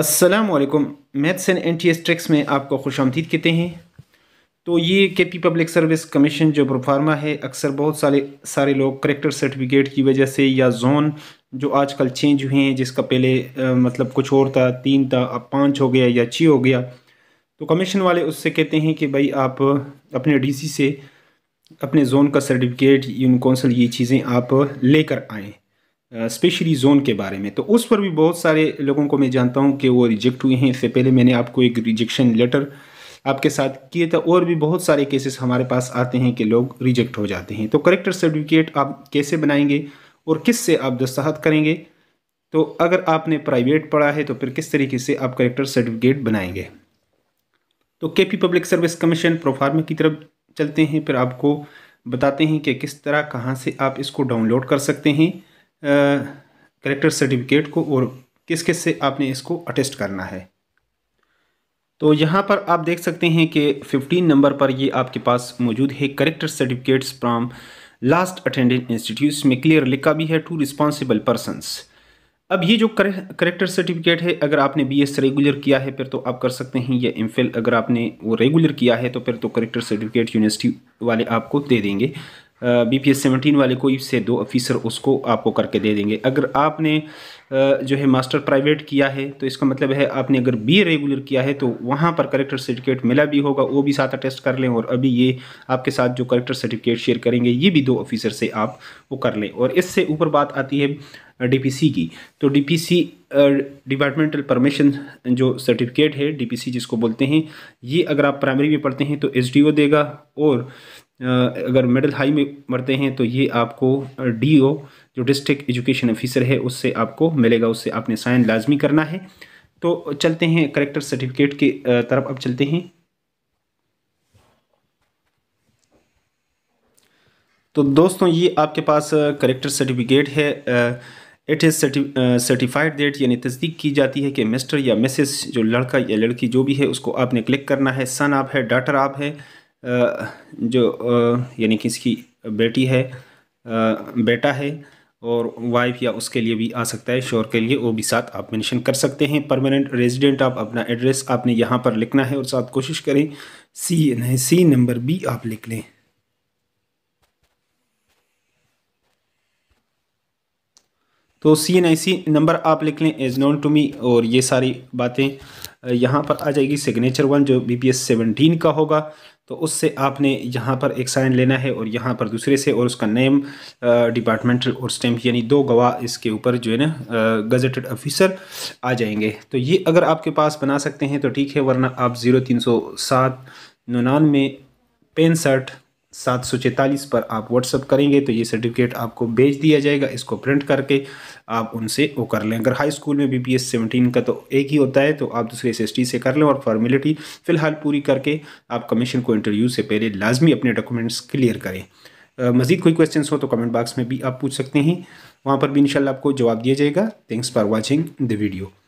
असलकम maths and N T tricks में आपको खुश आमदीद कहते हैं तो ये K P public service commission जो प्रोफार्मा है अक्सर बहुत सारे सारे लोग करेक्टर सर्टिफिकेट की वजह से या जोन जो आजकल चेंज हुए हैं जिसका पहले आ, मतलब कुछ और था तीन था अब पाँच हो गया या छः हो गया तो कमीशन वाले उससे कहते हैं कि भाई आप अपने डी सी से अपने जोन का सर्टिफिकेट यून कौंसल ये चीज़ें आप लेकर आएँ स्पेशली जोन के बारे में तो उस पर भी बहुत सारे लोगों को मैं जानता हूँ कि वो रिजेक्ट हुए हैं इससे पहले मैंने आपको एक रिजेक्शन लेटर आपके साथ किए थे और भी बहुत सारे केसेस हमारे पास आते हैं कि लोग रिजेक्ट हो जाते हैं तो करेक्टर सर्टिफिकेट आप कैसे बनाएंगे और किस से आप दस्तखत करेंगे तो अगर आपने प्राइवेट पढ़ा है तो फिर किस तरीके से आप करेक्टर सर्टिफिकेट बनाएंगे तो K P public service commission proforma की तरफ चलते हैं फिर आपको बताते हैं कि किस तरह कहाँ से आप इसको डाउनलोड कर सकते हैं करेक्टर सर्टिफिकेट को और किस किस से आपने इसको अटेस्ट करना है तो यहाँ पर आप देख सकते हैं कि 15 नंबर पर ये आपके पास मौजूद है character certificates from last attendant institute में क्लियर लिखा भी है टू रिस्पॉन्सिबल पर्सनस अब ये जो करेक्टर सर्टिफिकेट है अगर आपने बी एस रेगुलर किया है फिर तो आप कर सकते हैं या एम अगर आपने वो रेगुलर किया है तो फिर तो करेक्टर सर्टिफिकेट यूनिवर्सिटी वाले आपको दे देंगे बी पी एस सेवनटीन वाले कोई से दो ऑफिसर उसको आपको करके दे देंगे अगर आपने जो है मास्टर प्राइवेट किया है तो इसका मतलब है आपने अगर बी रेगुलर किया है तो वहाँ पर करेक्टर सर्टिफिकेट मिला भी होगा वो भी साथ अटेस्ट कर लें और अभी ये आपके साथ जो करेक्टर सर्टिफिकेट शेयर करेंगे ये भी दो ऑफिसर से आप वो कर लें और इससे ऊपर बात आती है डीपीसी की तो डीपीसी डिपार्टमेंटल परमिशन जो सर्टिफिकेट है डीपीसी जिसको बोलते हैं ये अगर आप प्राइमरी में पढ़ते हैं तो एसडीओ देगा और अगर मिडिल हाई में मरते हैं तो ये आपको डी ओ जो डिस्ट्रिक्ट एजुकेशन ऑफिसर है उससे आपको मिलेगा उससे आपने साइन लाजमी करना है तो चलते हैं करेक्टर सर्टिफिकेट के तरफ अब चलते हैं तो दोस्तों ये आपके पास करेक्टर सर्टिफिकेट है इट इज़ सर्टिफाइड डेट यानी तस्दीक की जाती है कि मिस्टर या मिसेस जो लड़का या लड़की जो भी है उसको आपने क्लिक करना है सन आप है डाटर आप है जो यानी कि इसकी बेटी है बेटा है और वाइफ या उसके लिए भी आ सकता है शोर के लिए वो भी साथ आप मेंशन कर सकते हैं परमानेंट रेजिडेंट आप अपना एड्रेस आपने यहाँ पर लिखना है और साथ कोशिश करें सी नहीं सी नंबर भी आप लिख लें तो सी एन आई सी नंबर आप लिख लें इज़ नोन टू मी और ये सारी बातें यहाँ पर आ जाएगी सिग्नेचर वन जो बी पी एस सेवनटीन का होगा तो उससे आपने यहाँ पर एक साइन लेना है और यहाँ पर दूसरे से और उसका नेम डिपार्टमेंटल और स्टैम्प यानी दो गवाह इसके ऊपर जो है ना गजटेड ऑफिसर आ जाएंगे तो ये अगर आपके पास बना सकते हैं तो ठीक है वरना आप ज़ीरो तीन सौ सात निन्यानवे पैंसठ सात सौ चैंतालीस पर आप व्हाट्सअप करेंगे तो ये सर्टिफिकेट आपको भेज दिया जाएगा इसको प्रिंट करके आप उनसे वो कर लें अगर हाई स्कूल में बी पी एस सेवनटीन का तो एक ही होता है तो आप दूसरे एस एस टी से कर लें और फॉर्मेलिटी फ़िलहाल पूरी करके आप कमीशन को इंटरव्यू से पहले लाजमी अपने डॉक्यूमेंट्स क्लियर करें मज़ीद कोई क्वेश्चन हो तो कमेंट बॉक्स में भी आप पूछ सकते हैं वहाँ पर भी इन आपको जवाब दिया जाएगा thanks for watching the video